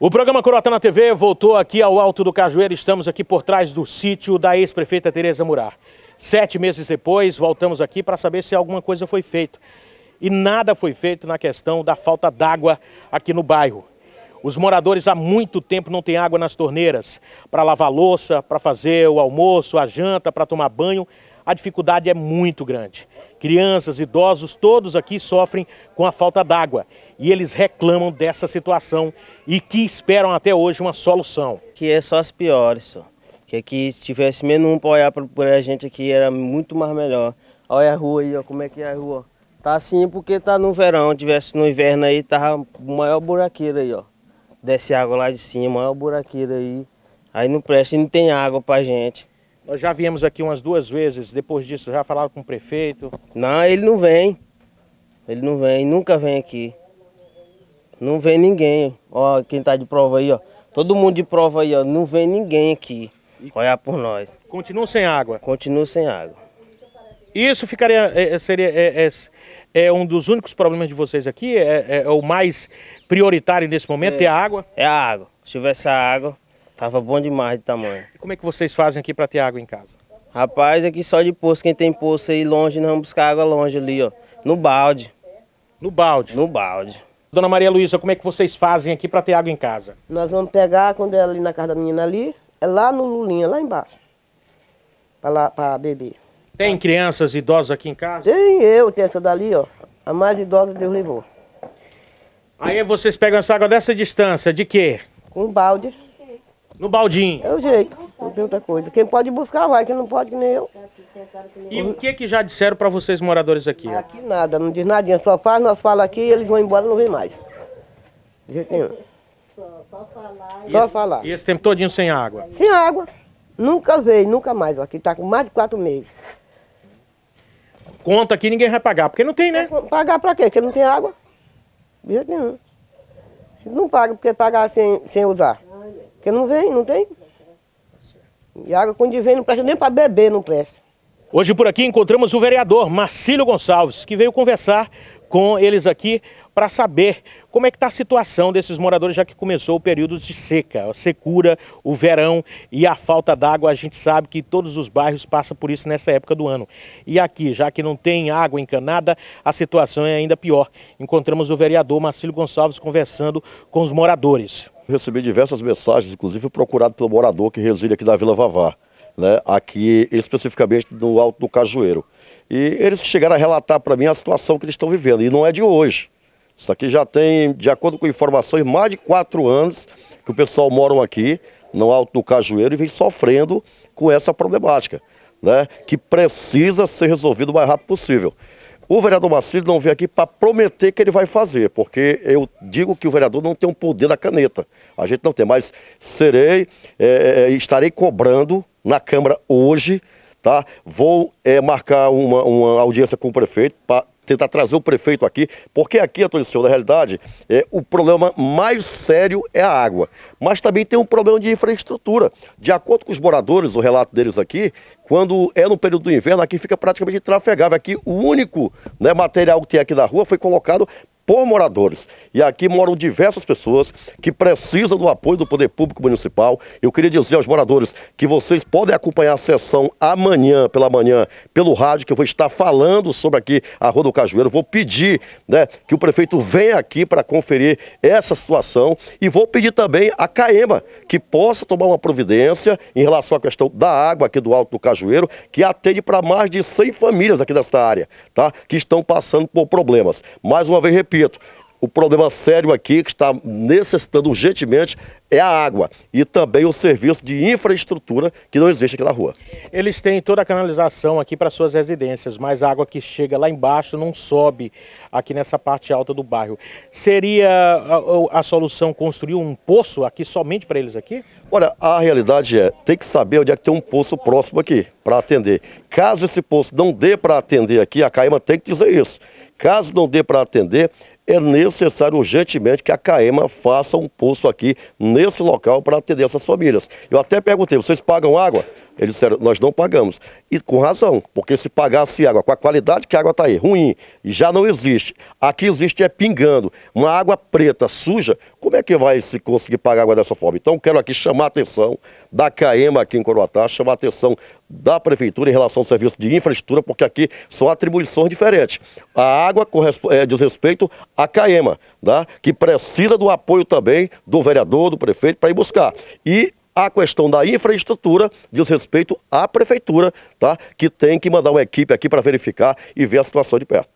O programa Corota na TV voltou aqui ao Alto do Cajueiro. Estamos aqui por trás do sítio da ex-prefeita Tereza Murar. Sete meses depois, voltamos aqui para saber se alguma coisa foi feita. E nada foi feito na questão da falta d'água aqui no bairro. Os moradores há muito tempo não têm água nas torneiras para lavar louça, para fazer o almoço, a janta, para tomar banho. A dificuldade é muito grande. Crianças, idosos, todos aqui sofrem com a falta d'água e eles reclamam dessa situação e que esperam até hoje uma solução. Que é só as piores, só. Que aqui é se tivesse menos um para olhar por a gente aqui era muito mais melhor. Olha a rua aí, ó, como é que é a rua. Tá assim porque tá no verão, tivesse no inverno aí, tava o maior buraqueiro aí, ó. Desce água lá de cima, maior buraqueiro aí. Aí não presta e não tem água pra gente. Nós já viemos aqui umas duas vezes, depois disso já falaram com o prefeito? Não, ele não vem. Ele não vem, nunca vem aqui. Não vem ninguém. Ó, quem tá de prova aí, ó. Todo mundo de prova aí, ó. Não vem ninguém aqui e... olhar por nós. Continua sem água? Continua sem água. Isso ficaria, é, é seria, é, é, é, um dos únicos problemas de vocês aqui? É, é, é o mais prioritário nesse momento, é, ter é água? É a água. Se tivesse a água, tava bom demais de tamanho. E como é que vocês fazem aqui para ter água em casa? Rapaz, aqui só de poço, quem tem poço aí longe, nós vamos buscar água longe ali, ó. No balde. No balde? No balde. Dona Maria Luísa, como é que vocês fazem aqui para ter água em casa? Nós vamos pegar quando é ali na casa da menina ali, é lá no Lulinha, lá embaixo, para beber. Tem crianças idosas aqui em casa? Tem eu, tem essa dali, ó. A mais idosa Deus levou. Aí vocês pegam essa água dessa distância, de quê? Com um balde. No baldinho? É o jeito. Não tem outra coisa. Quem pode buscar vai, quem não pode, que nem eu. E o que que já disseram para vocês moradores aqui? Aqui nada, não diz nadinha, só faz, nós falamos aqui e eles vão embora não vem mais. De jeito nenhum. Só falar. Só falar. E esse tempo todinho sem água? Sem água. Nunca veio, nunca mais. Aqui está com mais de quatro meses. Conta aqui ninguém vai pagar, porque não tem, né? Pagar para quê? Porque não tem água. De jeito nenhum. Não paga porque pagar sem, sem usar. Porque não vem, não tem. E água quando vem não presta nem para beber, não presta. Hoje por aqui encontramos o vereador Marcílio Gonçalves, que veio conversar com eles aqui para saber como é que está a situação desses moradores, já que começou o período de seca, a secura, o verão e a falta d'água. A gente sabe que todos os bairros passam por isso nessa época do ano. E aqui, já que não tem água encanada, a situação é ainda pior. Encontramos o vereador Marcílio Gonçalves conversando com os moradores. Recebi diversas mensagens, inclusive procurado pelo morador que reside aqui da Vila Vavá, né, aqui especificamente no Alto do Cajueiro. E eles chegaram a relatar para mim a situação que eles estão vivendo, e não é de hoje. Isso aqui já tem, de acordo com informações, mais de quatro anos que o pessoal moram aqui, no Alto do Cajueiro, e vem sofrendo com essa problemática, né, que precisa ser resolvido o mais rápido possível. O vereador Macílio não veio aqui para prometer que ele vai fazer, porque eu digo que o vereador não tem o um poder da caneta. A gente não tem, mas serei, é, é, é, estarei cobrando na Câmara hoje, tá? Vou é, marcar uma, uma audiência com o prefeito para tentar trazer o prefeito aqui, porque aqui, Antônio Senhor, na realidade, é, o problema mais sério é a água. Mas também tem um problema de infraestrutura. De acordo com os moradores, o relato deles aqui, quando é no período do inverno, aqui fica praticamente trafegável. Aqui o único né, material que tem aqui na rua foi colocado por moradores. E aqui moram diversas pessoas que precisam do apoio do Poder Público Municipal. Eu queria dizer aos moradores que vocês podem acompanhar a sessão amanhã, pela manhã, pelo rádio, que eu vou estar falando sobre aqui a Rua do Cajueiro. Vou pedir né, que o prefeito venha aqui para conferir essa situação e vou pedir também a CAEMA que possa tomar uma providência em relação à questão da água aqui do Alto do Cajueiro, que atende para mais de 100 famílias aqui desta área, tá? que estão passando por problemas. Mais uma vez, repito, repito, o problema sério aqui que está necessitando urgentemente é a água e também o serviço de infraestrutura que não existe aqui na rua. Eles têm toda a canalização aqui para suas residências, mas a água que chega lá embaixo não sobe aqui nessa parte alta do bairro. Seria a, a solução construir um poço aqui somente para eles aqui? Olha, a realidade é, tem que saber onde é que tem um poço próximo aqui para atender. Caso esse poço não dê para atender aqui, a Caima tem que dizer isso. Caso não dê para atender, é necessário urgentemente que a CAEMA faça um poço aqui nesse local para atender essas famílias. Eu até perguntei, vocês pagam água? Eles disseram, nós não pagamos. E com razão, porque se pagasse água com a qualidade que a água está aí, ruim, já não existe. Aqui existe é pingando. Uma água preta, suja, como é que vai se conseguir pagar água dessa forma? Então quero aqui chamar a atenção da CAEMA aqui em Coroatá, chamar a atenção da Prefeitura em relação ao serviço de infraestrutura, porque aqui são atribuições diferentes. A água é, diz respeito a CAEMA, tá? que precisa do apoio também do vereador, do prefeito, para ir buscar. E a questão da infraestrutura diz respeito à prefeitura, tá? que tem que mandar uma equipe aqui para verificar e ver a situação de perto.